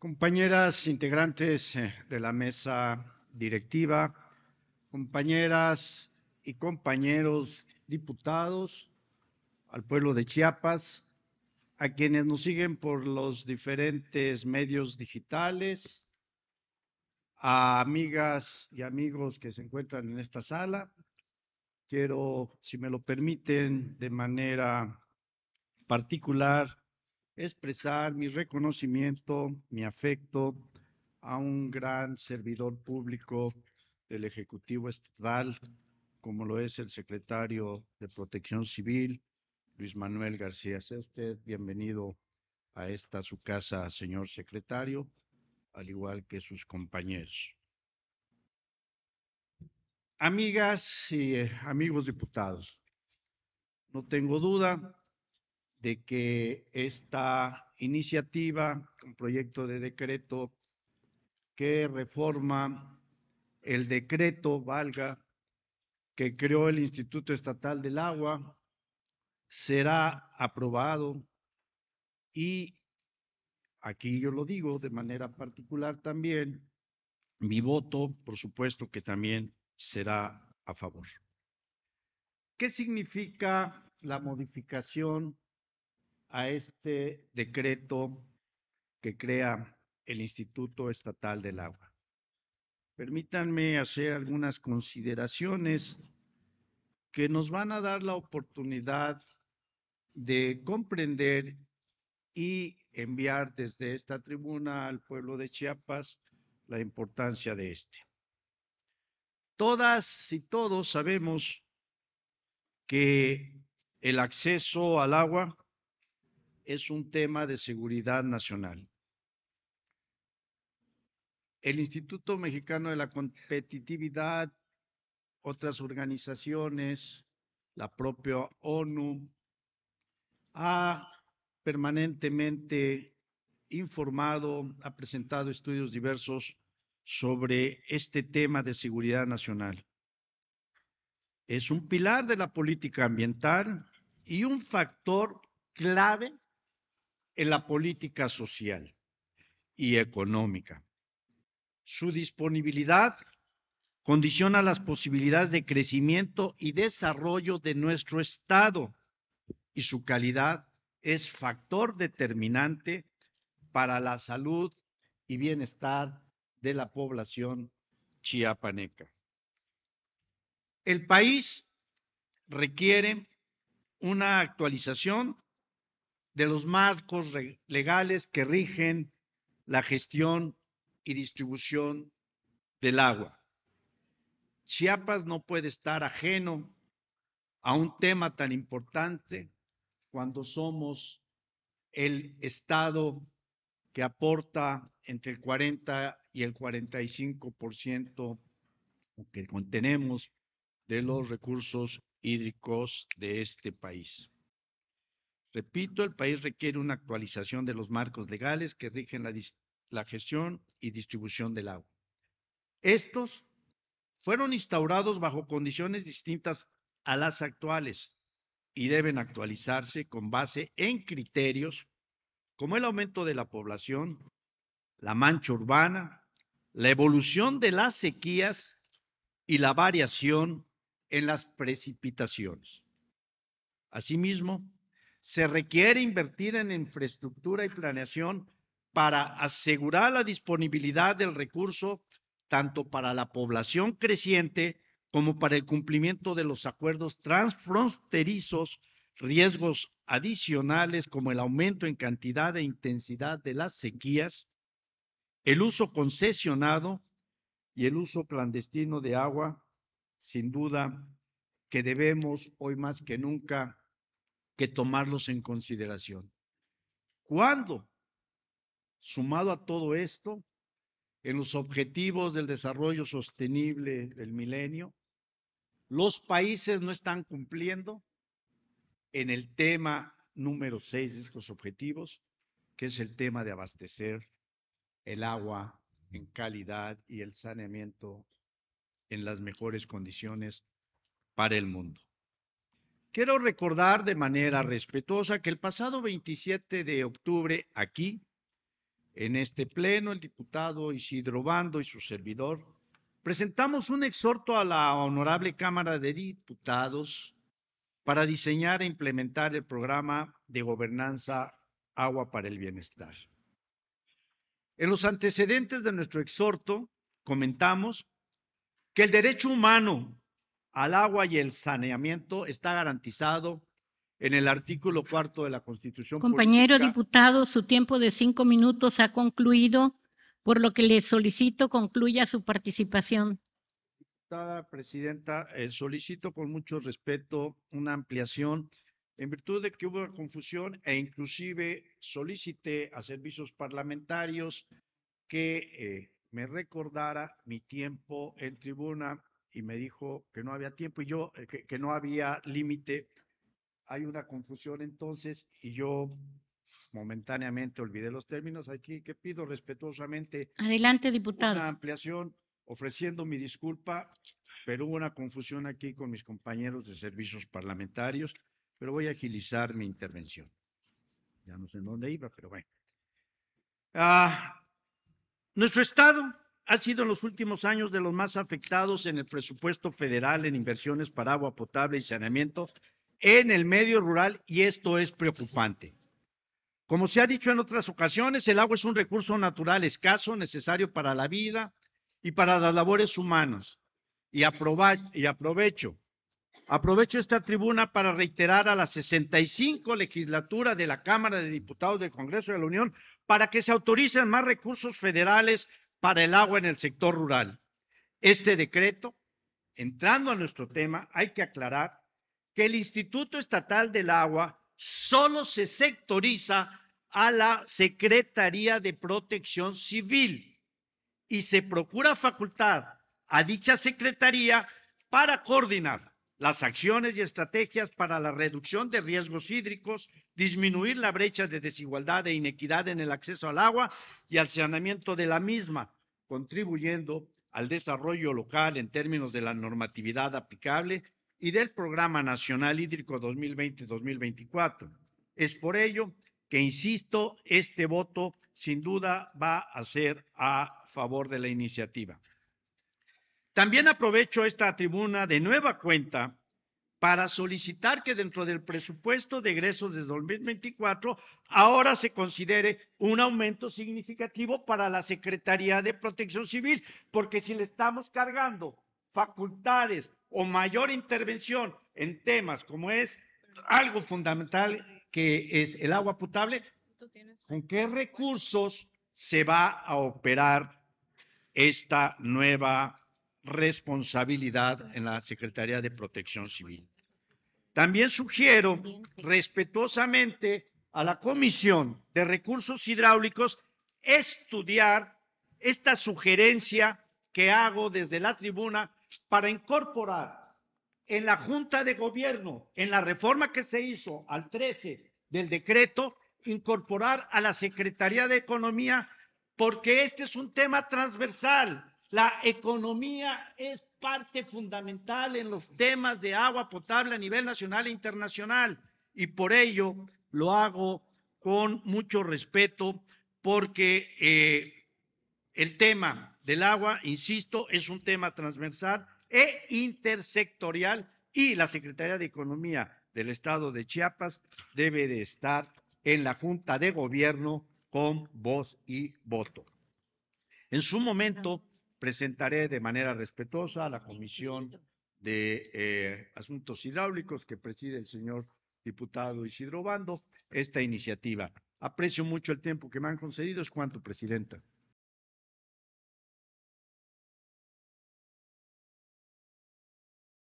compañeras integrantes eh, de la mesa directiva, compañeras y compañeros diputados, al pueblo de Chiapas, a quienes nos siguen por los diferentes medios digitales, a amigas y amigos que se encuentran en esta sala. Quiero, si me lo permiten, de manera particular, expresar mi reconocimiento, mi afecto a un gran servidor público del Ejecutivo Estatal, como lo es el secretario de Protección Civil, Luis Manuel García. usted bienvenido a esta su casa, señor secretario, al igual que sus compañeros. Amigas y eh, amigos diputados, no tengo duda de que esta iniciativa, un proyecto de decreto que reforma el decreto, valga, que creó el Instituto Estatal del Agua, será aprobado y aquí yo lo digo de manera particular también, mi voto, por supuesto que también será a favor. ¿Qué significa la modificación a este decreto que crea el Instituto Estatal del Agua. Permítanme hacer algunas consideraciones que nos van a dar la oportunidad de comprender y enviar desde esta tribuna al pueblo de Chiapas la importancia de este. Todas y todos sabemos que el acceso al agua es un tema de seguridad nacional. El Instituto Mexicano de la Competitividad, otras organizaciones, la propia ONU, ha permanentemente informado, ha presentado estudios diversos sobre este tema de seguridad nacional. Es un pilar de la política ambiental y un factor clave en la política social y económica. Su disponibilidad condiciona las posibilidades de crecimiento y desarrollo de nuestro Estado y su calidad es factor determinante para la salud y bienestar de la población chiapaneca. El país requiere una actualización de los marcos legales que rigen la gestión y distribución del agua. Chiapas no puede estar ajeno a un tema tan importante cuando somos el estado que aporta entre el 40 y el 45% que contenemos de los recursos hídricos de este país. Repito, el país requiere una actualización de los marcos legales que rigen la, gestión y distribución del agua. Estos fueron instaurados bajo condiciones distintas a las actuales y deben actualizarse con base en criterios como el aumento de la población, la mancha urbana, la evolución de las sequías y la variación en las precipitaciones. Asimismo, se requiere invertir en infraestructura y planeación para asegurar la disponibilidad del recurso tanto para la población creciente como para el cumplimiento de los acuerdos transfronterizos, riesgos adicionales como el aumento en cantidad e intensidad de las sequías, el uso concesionado y el uso clandestino de agua, sin duda que debemos hoy más que nunca que tomarlos en consideración. Cuando, Sumado a todo esto, en los objetivos del desarrollo sostenible del milenio, los países no están cumpliendo en el tema número seis de estos objetivos, que es el tema de abastecer el agua en calidad y el saneamiento en las mejores condiciones para el mundo. Quiero recordar de manera respetuosa que el pasado 27 de octubre, aquí, en este pleno, el diputado Isidro Bando y su servidor, presentamos un exhorto a la Honorable Cámara de Diputados para diseñar e implementar el programa de gobernanza Agua para el Bienestar. En los antecedentes de nuestro exhorto, comentamos que el derecho humano al agua y el saneamiento está garantizado en el artículo cuarto de la Constitución. Compañero diputado, su tiempo de cinco minutos ha concluido, por lo que le solicito concluya su participación. Diputada presidenta, eh, solicito con mucho respeto una ampliación en virtud de que hubo confusión e inclusive solicité a servicios parlamentarios que eh, me recordara mi tiempo en tribuna y me dijo que no había tiempo y yo, eh, que, no había límite. Hay una confusión entonces y yo momentáneamente olvidé los términos aquí, que pido respetuosamente. Adelante, diputado. Una ampliación ofreciendo mi disculpa, pero hubo una confusión aquí con mis compañeros de servicios parlamentarios, pero voy a agilizar mi intervención. Ya no sé en dónde iba, pero bueno. Ah, nuestro Estado ha sido en los últimos años de los más afectados en el presupuesto federal en inversiones para agua potable y saneamiento en el medio rural y esto es preocupante. Como se ha dicho en otras ocasiones, el agua es un recurso natural escaso, necesario para la vida y para las labores humanas. Y, aprovecho, aprovecho esta tribuna para reiterar a la 65 legislatura de la Cámara de Diputados del Congreso de la Unión para que se autoricen más recursos federales para el agua en el sector rural. Este decreto, entrando a nuestro tema, hay que aclarar que el Instituto Estatal del Agua solo se sectoriza a la Secretaría de Protección Civil y se procura facultad a dicha Secretaría para coordinar las acciones y estrategias para la reducción de riesgos hídricos, disminuir la brecha de desigualdad e inequidad en el acceso al agua y al saneamiento de la misma, contribuyendo al desarrollo local en términos de la normatividad aplicable y del Programa Nacional Hídrico 2020-2024. Es por ello que, insisto, este voto sin duda va a ser a favor de la iniciativa. También aprovecho esta tribuna de nueva cuenta para solicitar que dentro del presupuesto de egresos de 2024 ahora se considere un aumento significativo para la Secretaría de Protección Civil, porque si le estamos cargando facultades o mayor intervención en temas como es algo fundamental que es el agua potable, ¿con qué recursos se va a operar esta nueva responsabilidad en la Secretaría de Protección Civil. También sugiero respetuosamente a la Comisión de Recursos Hidráulicos estudiar esta sugerencia que hago desde la tribuna para incorporar en la Junta de Gobierno, en la reforma que se hizo al 13 del decreto, incorporar a la Secretaría de Economía, porque este es un tema transversal la economía es parte fundamental en los temas de agua potable a nivel nacional e internacional y por ello lo hago con mucho respeto porque eh, el tema del agua, insisto, es un tema transversal e intersectorial y la Secretaría de Economía del Estado de Chiapas debe de estar en la Junta de Gobierno con voz y voto. En su momento, Presentaré de manera respetuosa a la Comisión de eh, Asuntos Hidráulicos que preside el señor diputado Isidro Bando esta iniciativa. Aprecio mucho el tiempo que me han concedido. Es cuanto, Presidenta.